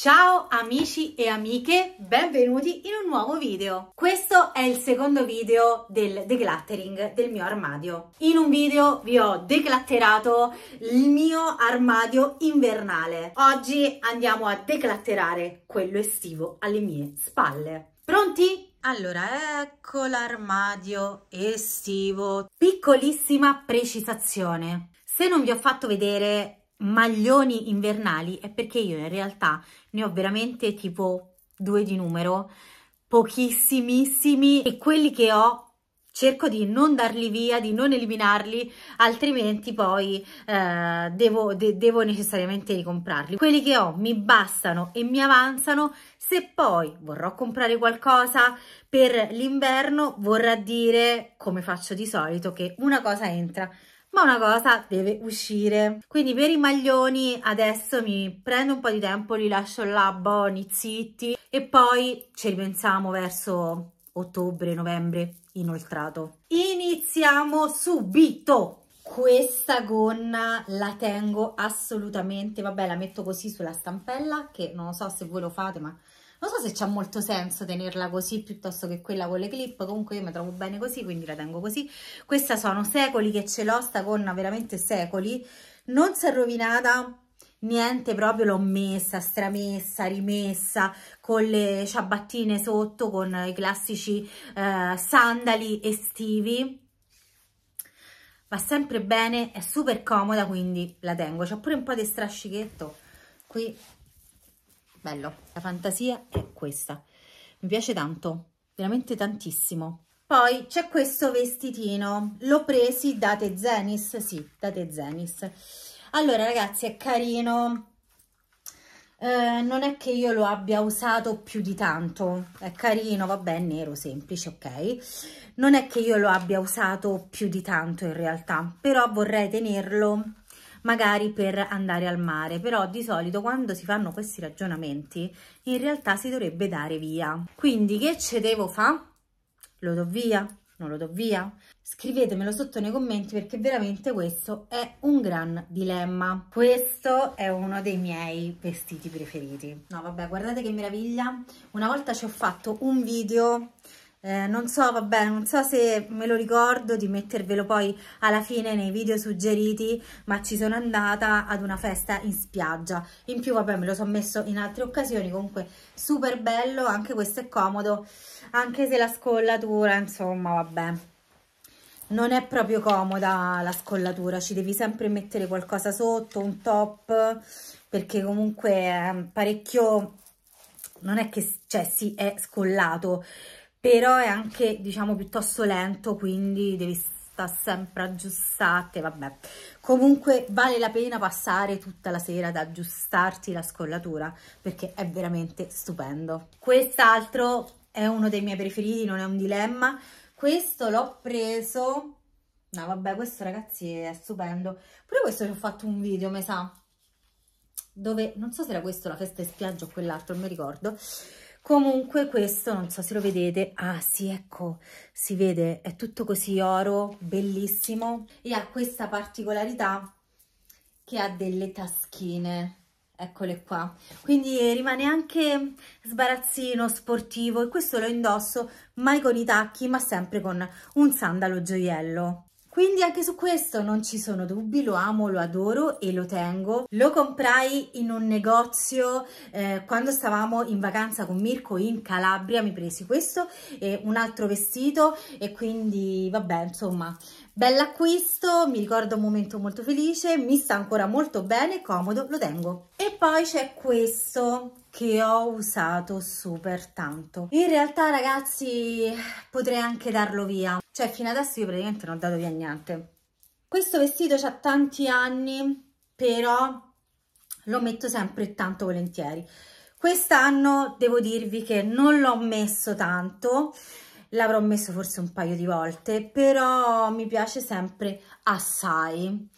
Ciao amici e amiche, benvenuti in un nuovo video. Questo è il secondo video del decluttering del mio armadio. In un video vi ho declatterato il mio armadio invernale. Oggi andiamo a declatterare quello estivo alle mie spalle. Pronti? Allora, ecco l'armadio estivo. Piccolissima precisazione. Se non vi ho fatto vedere maglioni invernali è perché io in realtà ne ho veramente tipo due di numero, pochissimissimi e quelli che ho cerco di non darli via, di non eliminarli, altrimenti poi eh, devo, de devo, necessariamente ricomprarli. Quelli che ho mi bastano e mi avanzano, se poi vorrò comprare qualcosa per l'inverno vorrà dire, come faccio di solito, che una cosa entra ma una cosa deve uscire. Quindi per i maglioni adesso mi prendo un po' di tempo, li lascio là buoni, zitti e poi ci ripensiamo verso ottobre, novembre inoltrato. Iniziamo subito! Questa gonna la tengo assolutamente, vabbè la metto così sulla stampella che non so se voi lo fate ma non so se c'ha molto senso tenerla così piuttosto che quella con le clip comunque io mi trovo bene così quindi la tengo così questa sono secoli che ce l'ho sta gonna veramente secoli non si è rovinata niente proprio l'ho messa stramessa rimessa con le ciabattine sotto con i classici eh, sandali estivi va sempre bene è super comoda quindi la tengo c'è pure un po' di strascichetto qui bello. La fantasia è questa. Mi piace tanto, veramente tantissimo. Poi c'è questo vestitino, l'ho preso da Te Zenis, sì, da Te Zenis. Allora ragazzi è carino, eh, non è che io lo abbia usato più di tanto, è carino, vabbè, è nero, semplice, ok? Non è che io lo abbia usato più di tanto in realtà, però vorrei tenerlo magari per andare al mare, però di solito quando si fanno questi ragionamenti in realtà si dovrebbe dare via. Quindi che ce devo fare? Lo do via? Non lo do via? Scrivetemelo sotto nei commenti perché veramente questo è un gran dilemma. Questo è uno dei miei vestiti preferiti. No vabbè, guardate che meraviglia. Una volta ci ho fatto un video eh, non so, vabbè, non so se me lo ricordo di mettervelo poi alla fine nei video suggeriti, ma ci sono andata ad una festa in spiaggia. In più, vabbè, me lo sono messo in altre occasioni, comunque super bello, anche questo è comodo, anche se la scollatura, insomma, vabbè. Non è proprio comoda la scollatura, ci devi sempre mettere qualcosa sotto, un top, perché comunque è ehm, parecchio non è che cioè, sì, è scollato, però è anche diciamo piuttosto lento quindi devi stare sempre aggiustate vabbè comunque vale la pena passare tutta la sera ad aggiustarti la scollatura perché è veramente stupendo quest'altro è uno dei miei preferiti non è un dilemma questo l'ho preso no vabbè questo ragazzi è stupendo pure questo ci ho fatto un video mi sa dove non so se era questo la festa in spiaggia o quell'altro non mi ricordo comunque questo non so se lo vedete ah sì ecco si vede è tutto così oro bellissimo e ha questa particolarità che ha delle taschine eccole qua quindi rimane anche sbarazzino sportivo e questo lo indosso mai con i tacchi ma sempre con un sandalo gioiello quindi anche su questo non ci sono dubbi, lo amo, lo adoro e lo tengo. Lo comprai in un negozio eh, quando stavamo in vacanza con Mirko in Calabria, mi presi questo e un altro vestito e quindi vabbè insomma Bell'acquisto, mi ricordo un momento molto felice, mi sta ancora molto bene, comodo, lo tengo. E poi c'è questo che ho usato super tanto. In realtà ragazzi potrei anche darlo via, cioè fino adesso io praticamente non ho dato via niente. Questo vestito ha tanti anni, però lo metto sempre tanto volentieri. Quest'anno devo dirvi che non l'ho messo tanto, l'avrò messo forse un paio di volte, però mi piace sempre assai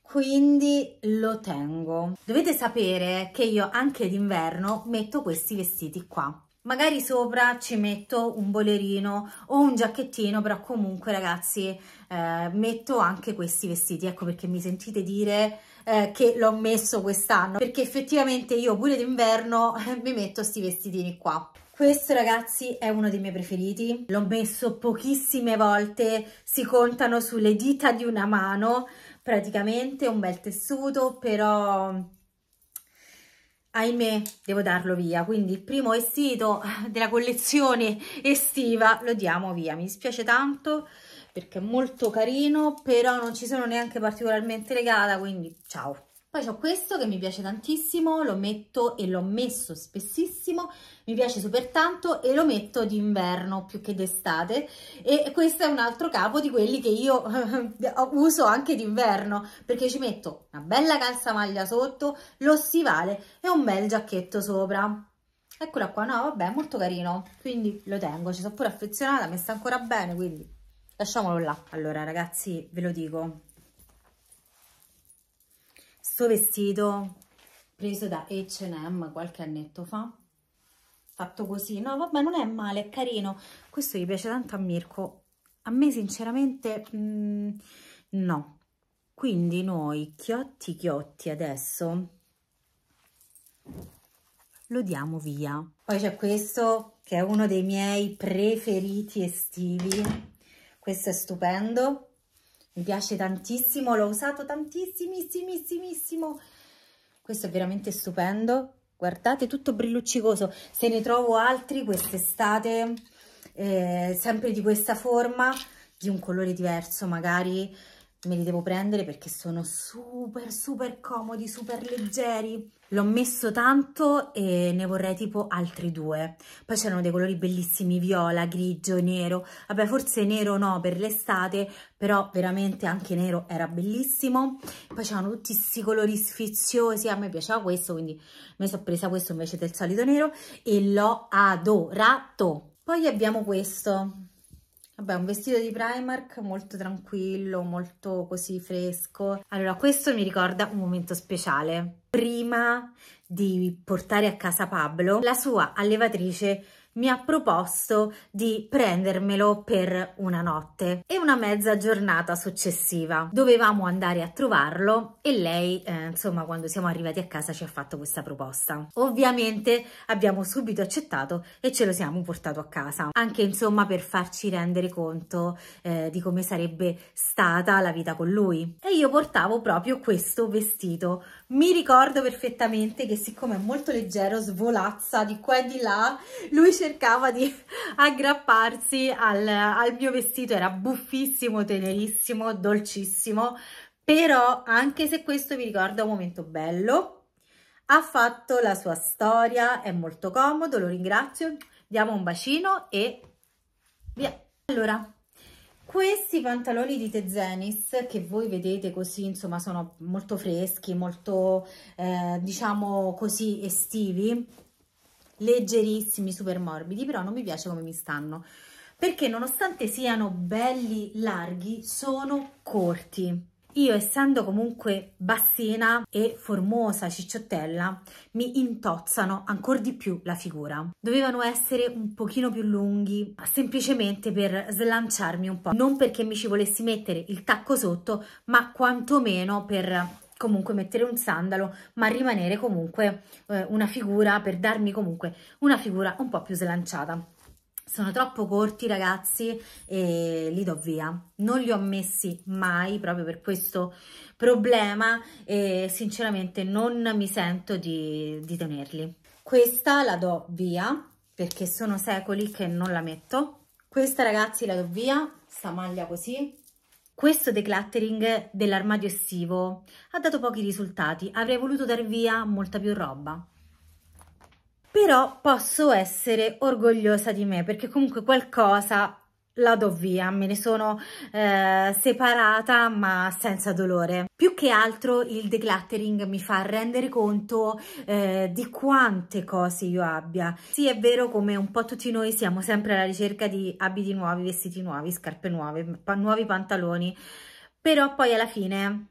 quindi lo tengo. Dovete sapere che io anche d'inverno metto questi vestiti qua. Magari sopra ci metto un bolerino o un giacchettino, però comunque ragazzi eh, metto anche questi vestiti. Ecco perché mi sentite dire eh, che l'ho messo quest'anno, perché effettivamente io pure d'inverno mi metto questi vestitini qua. Questo ragazzi è uno dei miei preferiti, l'ho messo pochissime volte, si contano sulle dita di una mano, praticamente un bel tessuto, però ahimè devo darlo via, quindi il primo vestito della collezione estiva lo diamo via, mi dispiace tanto perché è molto carino, però non ci sono neanche particolarmente legata, quindi ciao. Poi ho questo che mi piace tantissimo, lo metto e l'ho messo spessissimo, mi piace super tanto e lo metto d'inverno più che d'estate e questo è un altro capo di quelli che io uso anche d'inverno perché ci metto una bella calzamaglia sotto, lo stivale e un bel giacchetto sopra. Eccola qua, no vabbè, molto carino, quindi lo tengo, ci sono pure affezionata, mi sta ancora bene, quindi lasciamolo là. Allora ragazzi, ve lo dico, questo vestito preso da H&M qualche annetto fa fatto così no vabbè non è male è carino questo gli piace tanto a Mirko a me sinceramente mh, mm, no quindi noi chiotti chiotti adesso lo diamo via poi c'è questo che è uno dei miei preferiti estivi questo è stupendo mi piace tantissimo, l'ho usato tantissimissimissimo, questo è veramente stupendo, guardate tutto brilluccicoso, se ne trovo altri quest'estate, eh, sempre di questa forma, di un colore diverso magari, me li devo prendere perché sono super super comodi, super leggeri. L'ho messo tanto e ne vorrei tipo altri due. Poi c'erano dei colori bellissimi, viola, grigio, nero. Vabbè, forse nero no per l'estate, però veramente anche nero era bellissimo. Poi c'erano tutti questi colori sfiziosi, a me piaceva questo, quindi mi sono presa questo invece del solito nero e l'ho adorato. Poi abbiamo questo, Vabbè, un vestito di Primark molto tranquillo, molto così fresco. Allora, questo mi ricorda un momento speciale. Prima di portare a casa Pablo, la sua allevatrice mi ha proposto di prendermelo per una notte e una mezza giornata successiva. Dovevamo andare a trovarlo e lei, eh, insomma, quando siamo arrivati a casa ci ha fatto questa proposta. Ovviamente abbiamo subito accettato e ce lo siamo portato a casa, anche insomma per farci rendere conto eh, di come sarebbe stata la vita con lui. E io portavo proprio questo vestito. Mi ricordo perfettamente che siccome è molto leggero, svolazza di qua e di là, lui ce cercava di aggrapparsi al, al mio vestito, era buffissimo, tenerissimo, dolcissimo, però anche se questo vi ricorda un momento bello, ha fatto la sua storia, è molto comodo, lo ringrazio, diamo un bacino e via. Allora, questi pantaloni di Tezenis che voi vedete così, insomma, sono molto freschi, molto, eh, diciamo così, estivi, leggerissimi, super morbidi, però non mi piace come mi stanno, perché nonostante siano belli larghi, sono corti. Io essendo comunque bassina e formosa cicciottella, mi intozzano ancora di più la figura. Dovevano essere un pochino più lunghi, semplicemente per slanciarmi un po', non perché mi ci volessi mettere il tacco sotto, ma quantomeno per comunque mettere un sandalo, ma rimanere comunque eh, una figura, per darmi comunque una figura un po' più slanciata. Sono troppo corti ragazzi e li do via. Non li ho messi mai proprio per questo problema e sinceramente non mi sento di, di tenerli. Questa la do via perché sono secoli che non la metto. Questa ragazzi la do via, sta maglia così, questo decluttering dell'armadio estivo ha dato pochi risultati, avrei voluto dar via molta più roba. Però posso essere orgogliosa di me perché comunque qualcosa la do via, me ne sono eh, separata ma senza dolore. Più che altro il decluttering mi fa rendere conto eh, di quante cose io abbia. Sì, è vero come un po' tutti noi siamo sempre alla ricerca di abiti nuovi, vestiti nuovi, scarpe nuove, pa nuovi pantaloni, però poi alla fine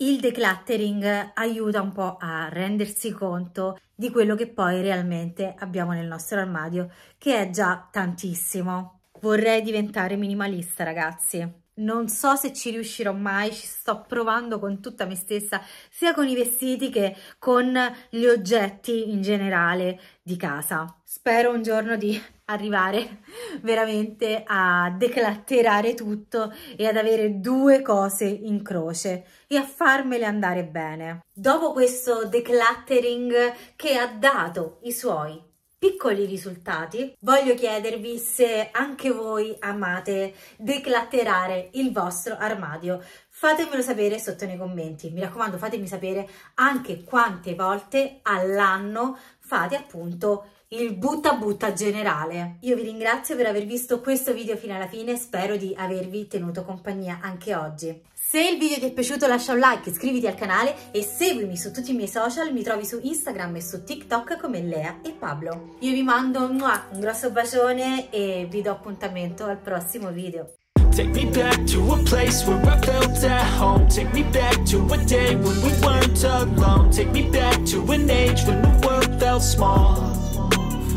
il decluttering aiuta un po' a rendersi conto di quello che poi realmente abbiamo nel nostro armadio, che è già tantissimo. Vorrei diventare minimalista, ragazzi. Non so se ci riuscirò mai, ci sto provando con tutta me stessa, sia con i vestiti che con gli oggetti in generale di casa. Spero un giorno di arrivare veramente a declatterare tutto e ad avere due cose in croce e a farmele andare bene. Dopo questo decluttering che ha dato i suoi piccoli risultati, voglio chiedervi se anche voi amate declatterare il vostro armadio. Fatemelo sapere sotto nei commenti. Mi raccomando, fatemi sapere anche quante volte all'anno fate appunto il butta butta generale. Io vi ringrazio per aver visto questo video fino alla fine, spero di avervi tenuto compagnia anche oggi. Se il video ti è piaciuto lascia un like, iscriviti al canale e seguimi su tutti i miei social, mi trovi su Instagram e su TikTok come Lea e Pablo. Io vi mando un grosso bacione e vi do appuntamento al prossimo video. Take me back to a place where I felt at home Take me back to a day when we weren't alone Take me back to an age when the world felt small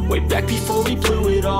Way back before we blew it all